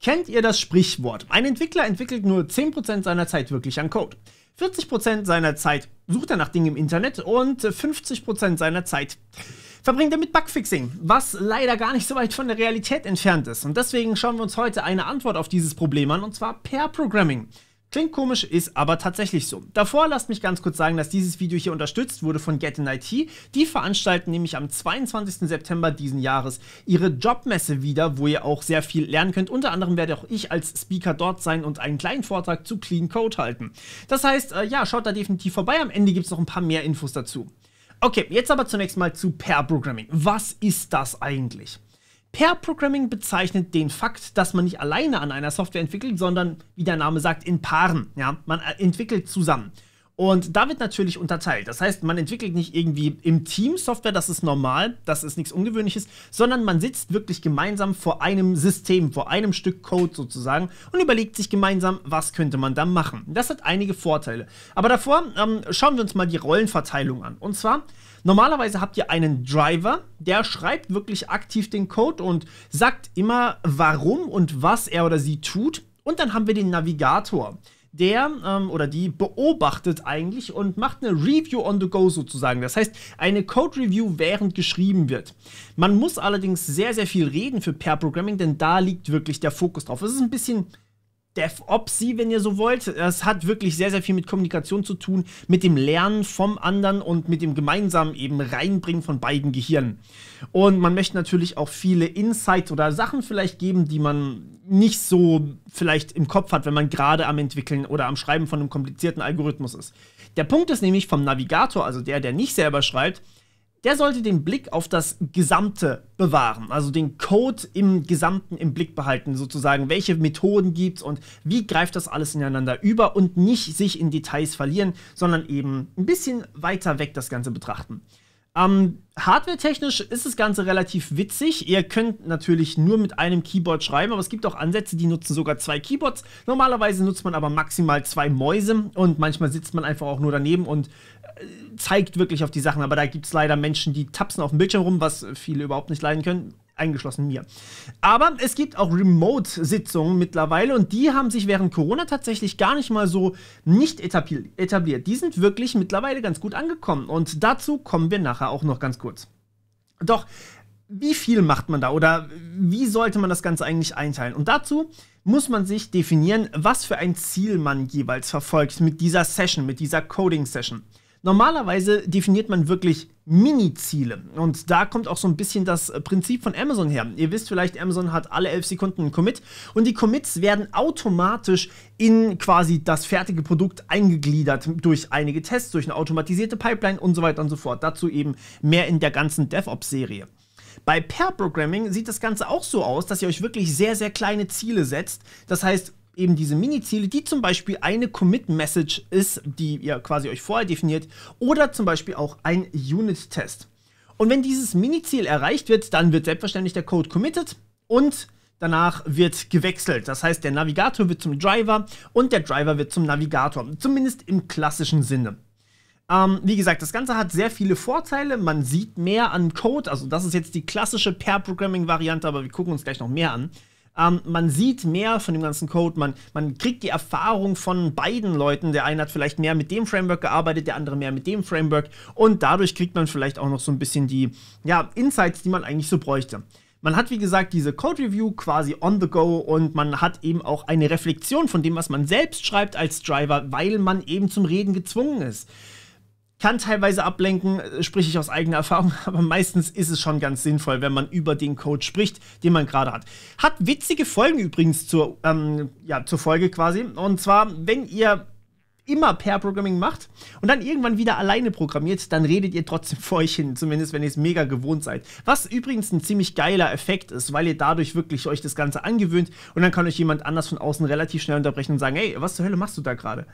Kennt ihr das Sprichwort? Ein Entwickler entwickelt nur 10% seiner Zeit wirklich an Code. 40% seiner Zeit sucht er nach Dingen im Internet und 50% seiner Zeit verbringt er mit Bugfixing, was leider gar nicht so weit von der Realität entfernt ist. Und deswegen schauen wir uns heute eine Antwort auf dieses Problem an, und zwar Pair Programming. Klingt komisch, ist aber tatsächlich so. Davor lasst mich ganz kurz sagen, dass dieses Video hier unterstützt wurde von Get in IT. Die veranstalten nämlich am 22. September diesen Jahres ihre Jobmesse wieder, wo ihr auch sehr viel lernen könnt. Unter anderem werde auch ich als Speaker dort sein und einen kleinen Vortrag zu Clean Code halten. Das heißt, äh, ja, schaut da definitiv vorbei. Am Ende gibt es noch ein paar mehr Infos dazu. Okay, jetzt aber zunächst mal zu Pair Programming. Was ist das eigentlich? Pair Programming bezeichnet den Fakt, dass man nicht alleine an einer Software entwickelt, sondern, wie der Name sagt, in Paaren. Ja? Man äh, entwickelt zusammen. Und da wird natürlich unterteilt. Das heißt, man entwickelt nicht irgendwie im Team Software, das ist normal, das ist nichts Ungewöhnliches, sondern man sitzt wirklich gemeinsam vor einem System, vor einem Stück Code sozusagen und überlegt sich gemeinsam, was könnte man da machen. Das hat einige Vorteile. Aber davor ähm, schauen wir uns mal die Rollenverteilung an. Und zwar Normalerweise habt ihr einen Driver, der schreibt wirklich aktiv den Code und sagt immer, warum und was er oder sie tut. Und dann haben wir den Navigator der ähm, oder die beobachtet eigentlich und macht eine Review on the go sozusagen. Das heißt, eine Code-Review während geschrieben wird. Man muss allerdings sehr, sehr viel reden für Pair-Programming, denn da liegt wirklich der Fokus drauf. Es ist ein bisschen DevOpsy, wenn ihr so wollt. Das hat wirklich sehr, sehr viel mit Kommunikation zu tun, mit dem Lernen vom anderen und mit dem gemeinsamen eben Reinbringen von beiden Gehirnen. Und man möchte natürlich auch viele Insights oder Sachen vielleicht geben, die man nicht so vielleicht im Kopf hat, wenn man gerade am Entwickeln oder am Schreiben von einem komplizierten Algorithmus ist. Der Punkt ist nämlich vom Navigator, also der, der nicht selber schreibt, der sollte den Blick auf das Gesamte bewahren, also den Code im Gesamten im Blick behalten, sozusagen, welche Methoden gibt es und wie greift das alles ineinander über und nicht sich in Details verlieren, sondern eben ein bisschen weiter weg das Ganze betrachten. Ähm, Hardware-technisch ist das Ganze relativ witzig. Ihr könnt natürlich nur mit einem Keyboard schreiben, aber es gibt auch Ansätze, die nutzen sogar zwei Keyboards. Normalerweise nutzt man aber maximal zwei Mäuse und manchmal sitzt man einfach auch nur daneben und zeigt wirklich auf die Sachen, aber da gibt es leider Menschen, die tapsen auf dem Bildschirm rum, was viele überhaupt nicht leiden können, eingeschlossen mir. Aber es gibt auch Remote-Sitzungen mittlerweile und die haben sich während Corona tatsächlich gar nicht mal so nicht etabliert. Die sind wirklich mittlerweile ganz gut angekommen und dazu kommen wir nachher auch noch ganz kurz. Doch, wie viel macht man da oder wie sollte man das Ganze eigentlich einteilen? Und dazu muss man sich definieren, was für ein Ziel man jeweils verfolgt mit dieser Session, mit dieser Coding-Session. Normalerweise definiert man wirklich Mini-Ziele. Und da kommt auch so ein bisschen das äh, Prinzip von Amazon her. Ihr wisst vielleicht, Amazon hat alle 11 Sekunden einen Commit und die Commits werden automatisch in quasi das fertige Produkt eingegliedert durch einige Tests, durch eine automatisierte Pipeline und so weiter und so fort. Dazu eben mehr in der ganzen DevOps-Serie. Bei Pair Programming sieht das Ganze auch so aus, dass ihr euch wirklich sehr, sehr kleine Ziele setzt. Das heißt, eben diese Mini-Ziele, die zum Beispiel eine Commit-Message ist, die ihr quasi euch vorher definiert, oder zum Beispiel auch ein Unit-Test. Und wenn dieses Mini-Ziel erreicht wird, dann wird selbstverständlich der Code committed und danach wird gewechselt. Das heißt, der Navigator wird zum Driver und der Driver wird zum Navigator, zumindest im klassischen Sinne. Ähm, wie gesagt, das Ganze hat sehr viele Vorteile. Man sieht mehr an Code, also das ist jetzt die klassische Pair-Programming-Variante, aber wir gucken uns gleich noch mehr an. Ähm, man sieht mehr von dem ganzen Code, man, man kriegt die Erfahrung von beiden Leuten. Der eine hat vielleicht mehr mit dem Framework gearbeitet, der andere mehr mit dem Framework und dadurch kriegt man vielleicht auch noch so ein bisschen die ja, Insights, die man eigentlich so bräuchte. Man hat, wie gesagt, diese Code Review quasi on the go und man hat eben auch eine Reflexion von dem, was man selbst schreibt als Driver, weil man eben zum Reden gezwungen ist kann teilweise ablenken, äh, sprich ich aus eigener Erfahrung, aber meistens ist es schon ganz sinnvoll, wenn man über den Code spricht, den man gerade hat. Hat witzige Folgen übrigens zur, ähm, ja, zur Folge quasi. Und zwar, wenn ihr immer per Programming macht und dann irgendwann wieder alleine programmiert, dann redet ihr trotzdem vor euch hin, zumindest wenn ihr es mega gewohnt seid. Was übrigens ein ziemlich geiler Effekt ist, weil ihr dadurch wirklich euch das Ganze angewöhnt und dann kann euch jemand anders von außen relativ schnell unterbrechen und sagen, hey, was zur Hölle machst du da gerade?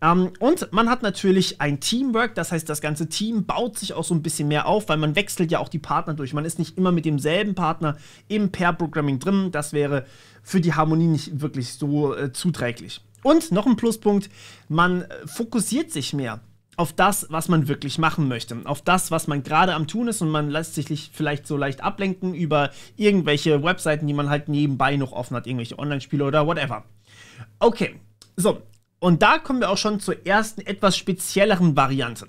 Um, ähm, und man hat natürlich ein Teamwork, das heißt, das ganze Team baut sich auch so ein bisschen mehr auf, weil man wechselt ja auch die Partner durch. Man ist nicht immer mit demselben Partner im Pair-Programming drin. Das wäre für die Harmonie nicht wirklich so äh, zuträglich. Und noch ein Pluspunkt, man äh, fokussiert sich mehr auf das, was man wirklich machen möchte, auf das, was man gerade am Tun ist und man lässt sich vielleicht so leicht ablenken über irgendwelche Webseiten, die man halt nebenbei noch offen hat, irgendwelche Online-Spiele oder whatever. Okay, so, und da kommen wir auch schon zur ersten etwas spezielleren Variante.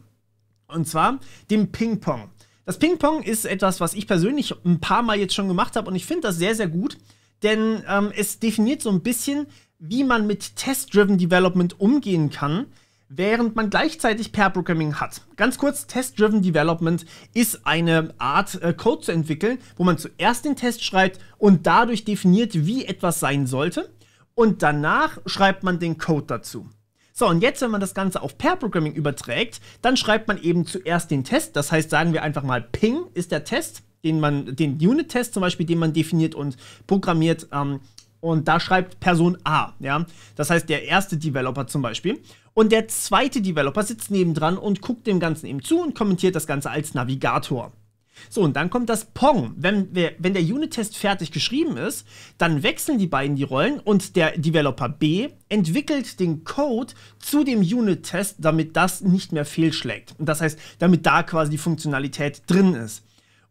Und zwar dem Ping-Pong. Das Ping-Pong ist etwas, was ich persönlich ein paar Mal jetzt schon gemacht habe und ich finde das sehr, sehr gut, denn ähm, es definiert so ein bisschen wie man mit Test-Driven Development umgehen kann, während man gleichzeitig Pair Programming hat. Ganz kurz, Test-Driven Development ist eine Art äh, Code zu entwickeln, wo man zuerst den Test schreibt und dadurch definiert, wie etwas sein sollte. Und danach schreibt man den Code dazu. So, und jetzt, wenn man das Ganze auf Pair Programming überträgt, dann schreibt man eben zuerst den Test. Das heißt, sagen wir einfach mal, Ping ist der Test, den man, den Unit-Test zum Beispiel, den man definiert und programmiert, ähm, und da schreibt Person A, ja. Das heißt, der erste Developer zum Beispiel. Und der zweite Developer sitzt nebendran und guckt dem Ganzen eben zu und kommentiert das Ganze als Navigator. So, und dann kommt das Pong. Wenn, wenn der Unit-Test fertig geschrieben ist, dann wechseln die beiden die Rollen und der Developer B entwickelt den Code zu dem Unit-Test, damit das nicht mehr fehlschlägt. Und das heißt, damit da quasi die Funktionalität drin ist.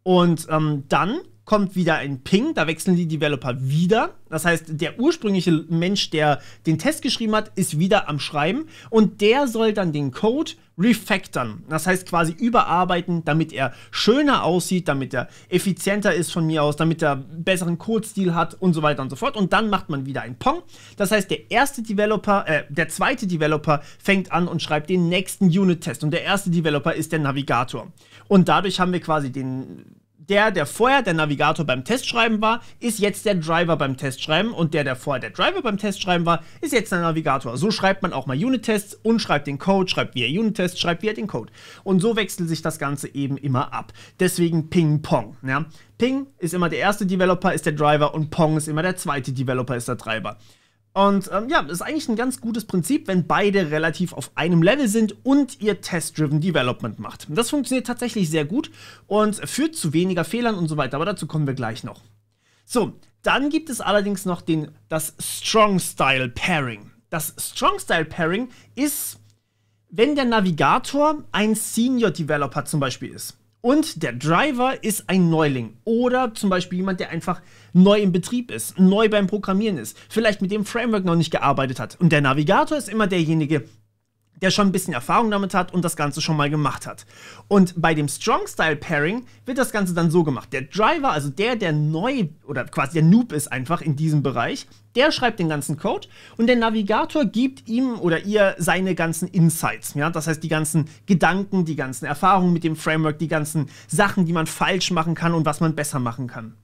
Und ähm, dann kommt wieder ein Ping, da wechseln die Developer wieder. Das heißt, der ursprüngliche Mensch, der den Test geschrieben hat, ist wieder am Schreiben und der soll dann den Code refactoren. Das heißt quasi überarbeiten, damit er schöner aussieht, damit er effizienter ist von mir aus, damit er besseren Code-Stil hat und so weiter und so fort. Und dann macht man wieder ein Pong. Das heißt, der erste Developer, äh, der zweite Developer fängt an und schreibt den nächsten Unit-Test. Und der erste Developer ist der Navigator. Und dadurch haben wir quasi den der, der vorher der Navigator beim Testschreiben war, ist jetzt der Driver beim Testschreiben und der, der vorher der Driver beim Testschreiben war, ist jetzt der Navigator. So schreibt man auch mal Unit-Tests und schreibt den Code, schreibt wie er Unit-Tests, schreibt wie er den Code. Und so wechselt sich das Ganze eben immer ab. Deswegen Ping-Pong. Ja? Ne? Ping ist immer der erste Developer, ist der Driver und Pong ist immer der zweite Developer, ist der Treiber. Und ähm, ja, ist eigentlich ein ganz gutes Prinzip, wenn beide relativ auf einem Level sind und ihr Test-Driven Development macht. Das funktioniert tatsächlich sehr gut und führt zu weniger Fehlern und so weiter, aber dazu kommen wir gleich noch. So, dann gibt es allerdings noch den, das Strong-Style-Pairing. Das Strong-Style-Pairing ist, wenn der Navigator ein Senior-Developer zum Beispiel ist. Und der Driver ist ein Neuling oder zum Beispiel jemand, der einfach neu im Betrieb ist, neu beim Programmieren ist, vielleicht mit dem Framework noch nicht gearbeitet hat. Und der Navigator ist immer derjenige, der schon ein bisschen Erfahrung damit hat und das Ganze schon mal gemacht hat. Und bei dem Strong Style Pairing wird das Ganze dann so gemacht. Der Driver, also der, der neu oder quasi der Noob ist einfach in diesem Bereich, der schreibt den ganzen Code und der Navigator gibt ihm oder ihr seine ganzen Insights. Ja? Das heißt, die ganzen Gedanken, die ganzen Erfahrungen mit dem Framework, die ganzen Sachen, die man falsch machen kann und was man besser machen kann.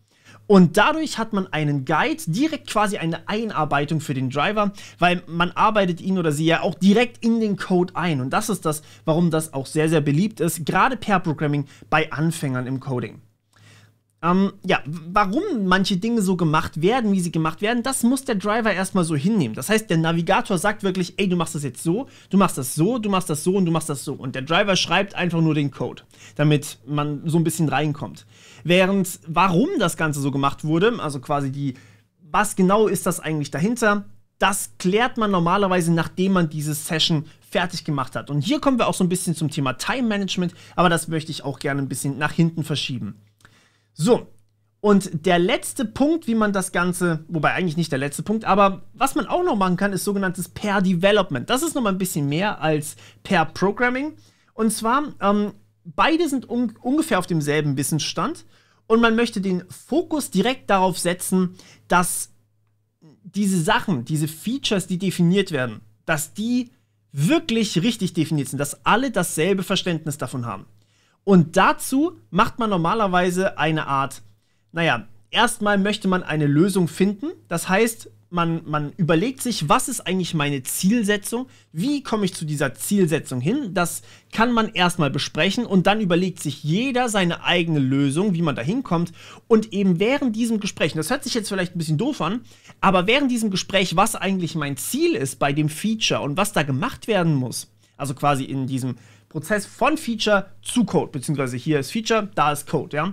Und dadurch hat man einen Guide, direkt quasi eine Einarbeitung für den Driver, weil man arbeitet ihn oder sie ja auch direkt in den Code ein. Und das ist das, warum das auch sehr, sehr beliebt ist, gerade Pair Programming bei Anfängern im Coding. Ähm, ja, warum manche Dinge so gemacht werden, wie sie gemacht werden, das muss der Driver erstmal so hinnehmen. Das heißt, der Navigator sagt wirklich, ey, du machst das jetzt so, du machst das so, du machst das so und du machst das so. Und der Driver schreibt einfach nur den Code, damit man so ein bisschen reinkommt. Während, warum das Ganze so gemacht wurde, also quasi die, was genau ist das eigentlich dahinter, das klärt man normalerweise, nachdem man diese Session fertig gemacht hat. Und hier kommen wir auch so ein bisschen zum Thema Time Management, aber das möchte ich auch gerne ein bisschen nach hinten verschieben. So, und der letzte Punkt, wie man das Ganze, wobei eigentlich nicht der letzte Punkt, aber was man auch noch machen kann, ist sogenanntes Pair Development. Das ist nochmal ein bisschen mehr als Pair Programming. Und zwar, ähm, beide sind un ungefähr auf demselben Wissensstand und man möchte den Fokus direkt darauf setzen, dass diese Sachen, diese Features, die definiert werden, dass die wirklich richtig definiert sind, dass alle dasselbe Verständnis davon haben. Und dazu macht man normalerweise eine Art, naja, erstmal möchte man eine Lösung finden. Das heißt, man, man überlegt sich, was ist eigentlich meine Zielsetzung? Wie komme ich zu dieser Zielsetzung hin? Das kann man erstmal besprechen und dann überlegt sich jeder seine eigene Lösung, wie man da hinkommt. Und eben während diesem Gespräch, das hört sich jetzt vielleicht ein bisschen doof an, aber während diesem Gespräch, was eigentlich mein Ziel ist bei dem Feature und was da gemacht werden muss, also quasi in diesem Prozess von Feature zu Code, beziehungsweise hier ist Feature, da ist Code, ja.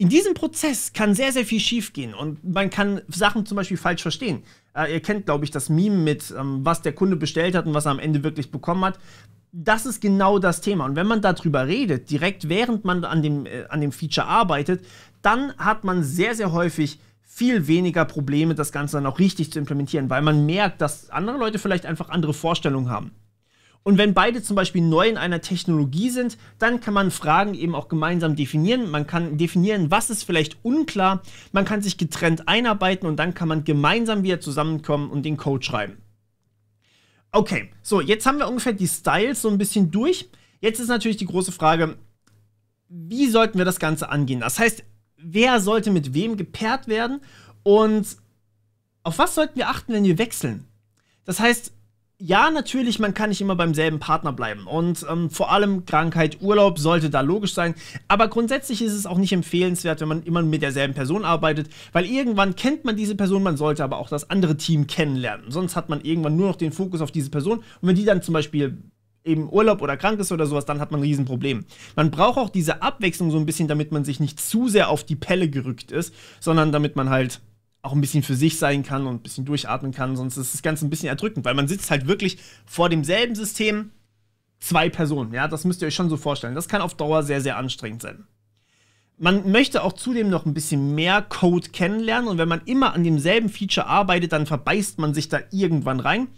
In diesem Prozess kann sehr, sehr viel schiefgehen und man kann Sachen zum Beispiel falsch verstehen. Äh, ihr kennt, glaube ich, das Meme mit, ähm, was der Kunde bestellt hat und was er am Ende wirklich bekommen hat. Das ist genau das Thema. Und wenn man darüber redet, direkt während man an dem, äh, an dem Feature arbeitet, dann hat man sehr, sehr häufig viel weniger Probleme, das Ganze dann auch richtig zu implementieren, weil man merkt, dass andere Leute vielleicht einfach andere Vorstellungen haben. Und wenn beide zum Beispiel neu in einer Technologie sind, dann kann man Fragen eben auch gemeinsam definieren. Man kann definieren, was ist vielleicht unklar. Man kann sich getrennt einarbeiten und dann kann man gemeinsam wieder zusammenkommen und den Code schreiben. Okay, so, jetzt haben wir ungefähr die Styles so ein bisschen durch. Jetzt ist natürlich die große Frage, wie sollten wir das Ganze angehen? Das heißt, wer sollte mit wem gepaart werden und auf was sollten wir achten, wenn wir wechseln? Das heißt, ja, natürlich, man kann nicht immer beim selben Partner bleiben. Und ähm, vor allem Krankheit, Urlaub sollte da logisch sein. Aber grundsätzlich ist es auch nicht empfehlenswert, wenn man immer mit derselben Person arbeitet, weil irgendwann kennt man diese Person, man sollte aber auch das andere Team kennenlernen. Sonst hat man irgendwann nur noch den Fokus auf diese Person. Und wenn die dann zum Beispiel eben Urlaub oder krank ist oder sowas, dann hat man ein Riesenproblem. Man braucht auch diese Abwechslung so ein bisschen, damit man sich nicht zu sehr auf die Pelle gerückt ist, sondern damit man halt auch ein bisschen für sich sein kann und ein bisschen durchatmen kann, sonst ist das Ganze ein bisschen erdrückend, weil man sitzt halt wirklich vor demselben System zwei Personen, ja, das müsst ihr euch schon so vorstellen. Das kann auf Dauer sehr, sehr anstrengend sein. Man möchte auch zudem noch ein bisschen mehr Code kennenlernen und wenn man immer an demselben Feature arbeitet, dann verbeißt man sich da irgendwann rein.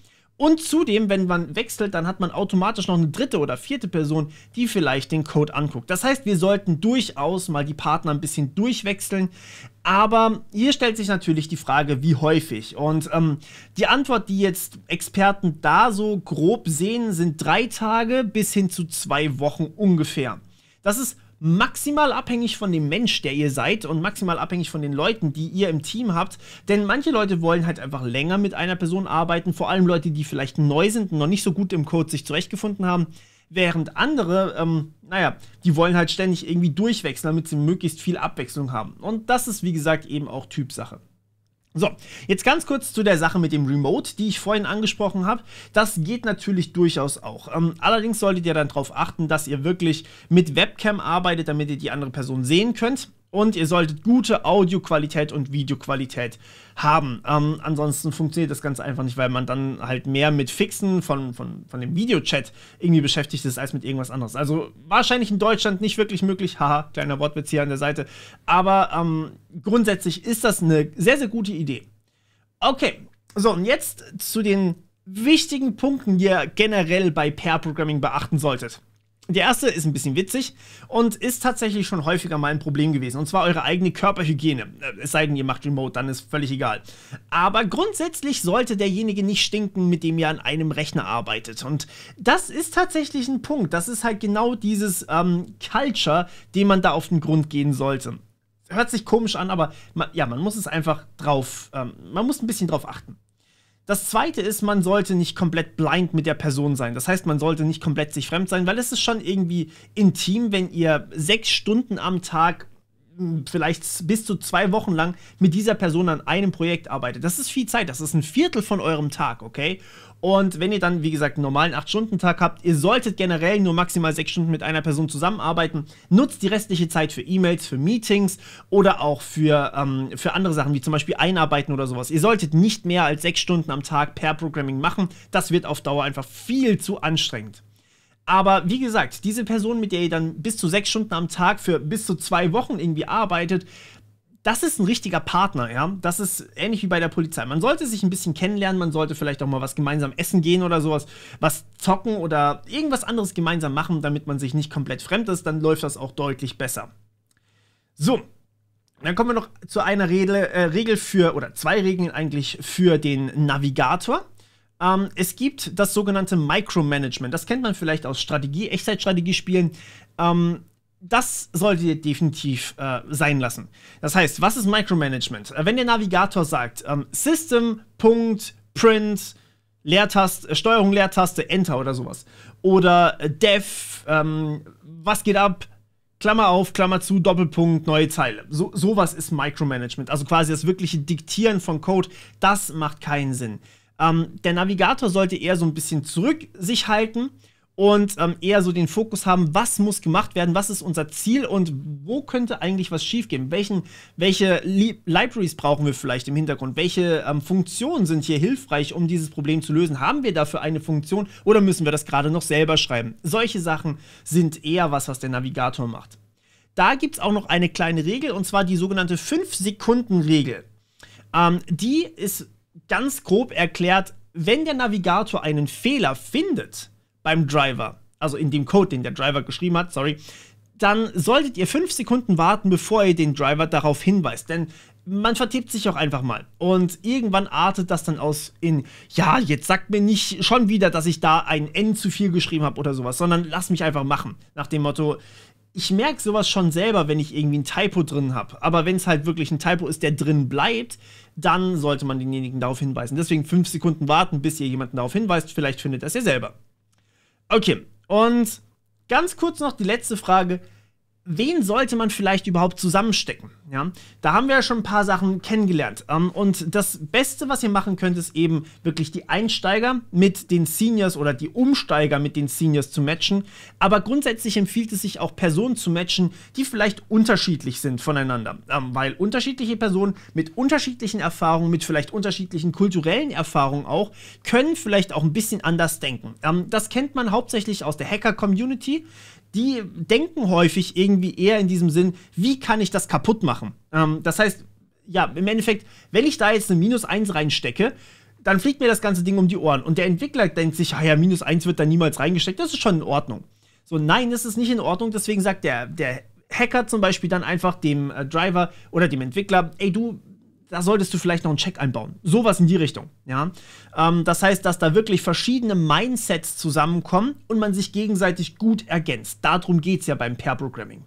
Und zudem, wenn man wechselt, dann hat man automatisch noch eine dritte oder vierte Person, die vielleicht den Code anguckt. Das heißt, wir sollten durchaus mal die Partner ein bisschen durchwechseln. Aber hier stellt sich natürlich die Frage, wie häufig. Und ähm, die Antwort, die jetzt Experten da so grob sehen, sind drei Tage bis hin zu zwei Wochen ungefähr. Das ist maximal abhängig von dem Mensch, der ihr seid und maximal abhängig von den Leuten, die ihr im Team habt. Denn manche Leute wollen halt einfach länger mit einer Person arbeiten, vor allem Leute, die vielleicht neu sind und noch nicht so gut im Code sich zurechtgefunden haben. Während andere, ähm, naja, die wollen halt ständig irgendwie durchwechseln, damit sie möglichst viel Abwechslung haben. Und das ist, wie gesagt, eben auch Typsache. So, jetzt ganz kurz zu der Sache mit dem Remote, die ich vorhin angesprochen habe. Das geht natürlich durchaus auch. Ähm, allerdings solltet ihr dann darauf achten, dass ihr wirklich mit Webcam arbeitet, damit ihr die andere Person sehen könnt. Und ihr solltet gute Audioqualität und Videoqualität haben. Ähm, ansonsten funktioniert das Ganze einfach nicht, weil man dann halt mehr mit Fixen von, von, von dem Videochat irgendwie beschäftigt ist, als mit irgendwas anderes. Also wahrscheinlich in Deutschland nicht wirklich möglich. Haha, kleiner Wortwitz hier an der Seite. Aber ähm, grundsätzlich ist das eine sehr, sehr gute Idee. Okay, so und jetzt zu den wichtigen Punkten, die ihr generell bei Pair-Programming beachten solltet. Die erste ist ein bisschen witzig und ist tatsächlich schon häufiger mal ein Problem gewesen. Und zwar eure eigene Körperhygiene. Äh, es sei denn, ihr macht Remote, dann ist völlig egal. Aber grundsätzlich sollte derjenige nicht stinken, mit dem ihr an einem Rechner arbeitet. Und das ist tatsächlich ein Punkt. Das ist halt genau dieses ähm, Culture, dem man da auf den Grund gehen sollte. Hört sich komisch an, aber man, ja, man muss es einfach drauf, ähm, man muss ein bisschen drauf achten. Das zweite ist, man sollte nicht komplett blind mit der Person sein. Das heißt, man sollte nicht komplett sich fremd sein, weil es ist schon irgendwie intim, wenn ihr sechs Stunden am Tag hm, vielleicht bis zu zwei Wochen lang mit dieser Person an einem Projekt arbeitet. Das ist viel Zeit, das ist ein Viertel von eurem Tag, okay? Und wenn ihr dann, wie gesagt, einen normalen 8-Stunden-Tag habt, ihr solltet generell nur maximal 6 Stunden mit einer Person zusammenarbeiten. Nutzt die restliche Zeit für E-Mails, für Meetings oder auch für, ähm, für andere Sachen, wie zum Beispiel Einarbeiten oder sowas. Ihr solltet nicht mehr als 6 Stunden am Tag per Programming machen. Das wird auf Dauer einfach viel zu anstrengend. Aber wie gesagt, diese Person, mit der ihr dann bis zu 6 Stunden am Tag für bis zu 2 Wochen irgendwie arbeitet, das ist ein richtiger Partner, ja. Das ist ähnlich wie bei der Polizei. Man sollte sich ein bisschen kennenlernen, man sollte vielleicht auch mal was gemeinsam essen gehen oder sowas, was zocken oder irgendwas anderes gemeinsam machen, damit man sich nicht komplett fremd ist, dann läuft das auch deutlich besser. So, dann kommen wir noch zu einer Regel, äh, Regel für, oder zwei Regeln eigentlich für den Navigator. Ähm, es gibt das sogenannte Micromanagement. Das kennt man vielleicht aus Strategie, Echtzeitstrategiespielen. Ähm, das solltet ihr definitiv äh, sein lassen. Das heißt, was ist Micromanagement? Äh, wenn der Navigator sagt, ähm, System, Punkt, Print, Leertaste, äh, Steuerung, Leertaste, Enter oder sowas. Oder äh, Def, ähm, was geht ab? Klammer auf, Klammer zu, Doppelpunkt, neue Zeile. So, sowas ist Micromanagement. Also quasi das wirkliche Diktieren von Code, das macht keinen Sinn. Ähm, der Navigator sollte eher so ein bisschen zurück sich halten und ähm, eher so den Fokus haben, was muss gemacht werden, was ist unser Ziel und wo könnte eigentlich was schiefgehen? Welchen, welche Li Libraries brauchen wir vielleicht im Hintergrund? Welche ähm, Funktionen sind hier hilfreich, um dieses Problem zu lösen? Haben wir dafür eine Funktion oder müssen wir das gerade noch selber schreiben? Solche Sachen sind eher was, was der Navigator macht. Da gibt es auch noch eine kleine Regel und zwar die sogenannte 5-Sekunden-Regel. Ähm, die ist ganz grob erklärt, wenn der Navigator einen Fehler findet, beim Driver, also in dem Code, den der Driver geschrieben hat, sorry, dann solltet ihr fünf Sekunden warten, bevor ihr den Driver darauf hinweist. Denn man vertippt sich auch einfach mal. Und irgendwann artet das dann aus in, ja, jetzt sagt mir nicht schon wieder, dass ich da ein N zu viel geschrieben habe oder sowas, sondern lass mich einfach machen. Nach dem Motto, ich merke sowas schon selber, wenn ich irgendwie ein Typo drin habe. Aber wenn es halt wirklich ein Typo ist, der drin bleibt, dann sollte man denjenigen darauf hinweisen. Deswegen fünf Sekunden warten, bis ihr jemanden darauf hinweist. Vielleicht findet das ihr selber. Okay, und ganz kurz noch die letzte Frage wen sollte man vielleicht überhaupt zusammenstecken? Ja, da haben wir ja schon ein paar Sachen kennengelernt. Ähm, und das Beste, was ihr machen könnt, ist eben wirklich die Einsteiger mit den Seniors oder die Umsteiger mit den Seniors zu matchen. Aber grundsätzlich empfiehlt es sich auch Personen zu matchen, die vielleicht unterschiedlich sind voneinander. Ähm, weil unterschiedliche Personen mit unterschiedlichen Erfahrungen, mit vielleicht unterschiedlichen kulturellen Erfahrungen auch, können vielleicht auch ein bisschen anders denken. Ähm, das kennt man hauptsächlich aus der Hacker-Community die denken häufig irgendwie eher in diesem Sinn, wie kann ich das kaputt machen? Ähm, das heißt, ja, im Endeffekt, wenn ich da jetzt eine Minus 1 reinstecke, dann fliegt mir das ganze Ding um die Ohren. Und der Entwickler denkt sich, ah ja, Minus 1 wird da niemals reingesteckt, das ist schon in Ordnung. So, nein, das ist nicht in Ordnung, deswegen sagt der, der Hacker zum Beispiel dann einfach dem äh, Driver oder dem Entwickler, ey du, da solltest du vielleicht noch einen Check einbauen. Sowas in die Richtung. Ja? Ähm, das heißt, dass da wirklich verschiedene Mindsets zusammenkommen und man sich gegenseitig gut ergänzt. Darum geht es ja beim Pair-Programming.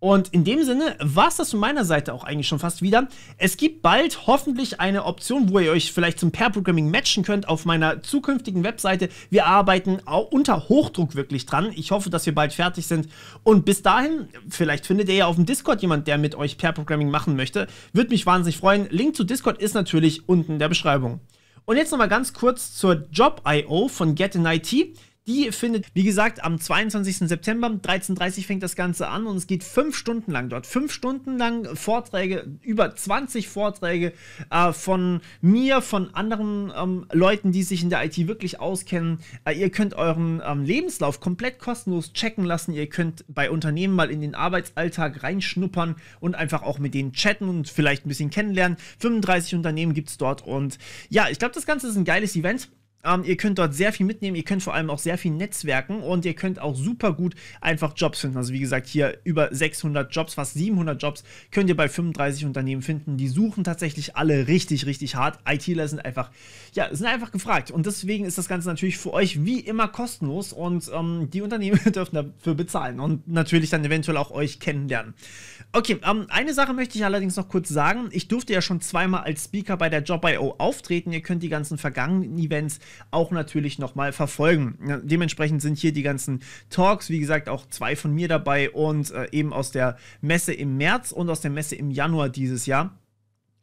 Und in dem Sinne war es das von meiner Seite auch eigentlich schon fast wieder. Es gibt bald hoffentlich eine Option, wo ihr euch vielleicht zum Pair-Programming matchen könnt auf meiner zukünftigen Webseite. Wir arbeiten unter Hochdruck wirklich dran. Ich hoffe, dass wir bald fertig sind. Und bis dahin, vielleicht findet ihr ja auf dem Discord jemand, der mit euch Pair-Programming machen möchte. Würde mich wahnsinnig freuen. Link zu Discord ist natürlich unten in der Beschreibung. Und jetzt nochmal ganz kurz zur Job-IO von Get in IT. Die findet, wie gesagt, am 22. September, 13.30 Uhr fängt das Ganze an und es geht fünf Stunden lang dort. Fünf Stunden lang Vorträge, über 20 Vorträge äh, von mir, von anderen ähm, Leuten, die sich in der IT wirklich auskennen. Äh, ihr könnt euren ähm, Lebenslauf komplett kostenlos checken lassen. Ihr könnt bei Unternehmen mal in den Arbeitsalltag reinschnuppern und einfach auch mit denen chatten und vielleicht ein bisschen kennenlernen. 35 Unternehmen gibt es dort und ja, ich glaube, das Ganze ist ein geiles Event. Ähm, ihr könnt dort sehr viel mitnehmen, ihr könnt vor allem auch sehr viel netzwerken und ihr könnt auch super gut einfach Jobs finden. Also wie gesagt, hier über 600 Jobs, fast 700 Jobs könnt ihr bei 35 Unternehmen finden. Die suchen tatsächlich alle richtig, richtig hart. ITler sind einfach, ja, sind einfach gefragt. Und deswegen ist das Ganze natürlich für euch wie immer kostenlos und ähm, die Unternehmen dürfen dafür bezahlen und natürlich dann eventuell auch euch kennenlernen. Okay, ähm, eine Sache möchte ich allerdings noch kurz sagen. Ich durfte ja schon zweimal als Speaker bei der Job.io auftreten. Ihr könnt die ganzen vergangenen Events auch natürlich nochmal verfolgen. dementsprechend sind hier die ganzen Talks, wie gesagt, auch zwei von mir dabei und äh, eben aus der Messe im März und aus der Messe im Januar dieses Jahr.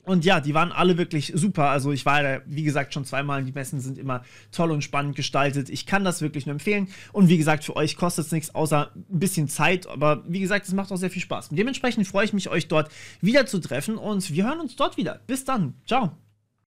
Und ja, die waren alle wirklich super. Also ich war da, wie gesagt, schon zweimal. Die Messen sind immer toll und spannend gestaltet. Ich kann das wirklich nur empfehlen. Und wie gesagt, für euch kostet es nichts außer ein bisschen Zeit. Aber wie gesagt, es macht auch sehr viel Spaß. dementsprechend freue ich mich, euch dort wieder zu treffen. Und wir hören uns dort wieder. Bis dann. Ciao.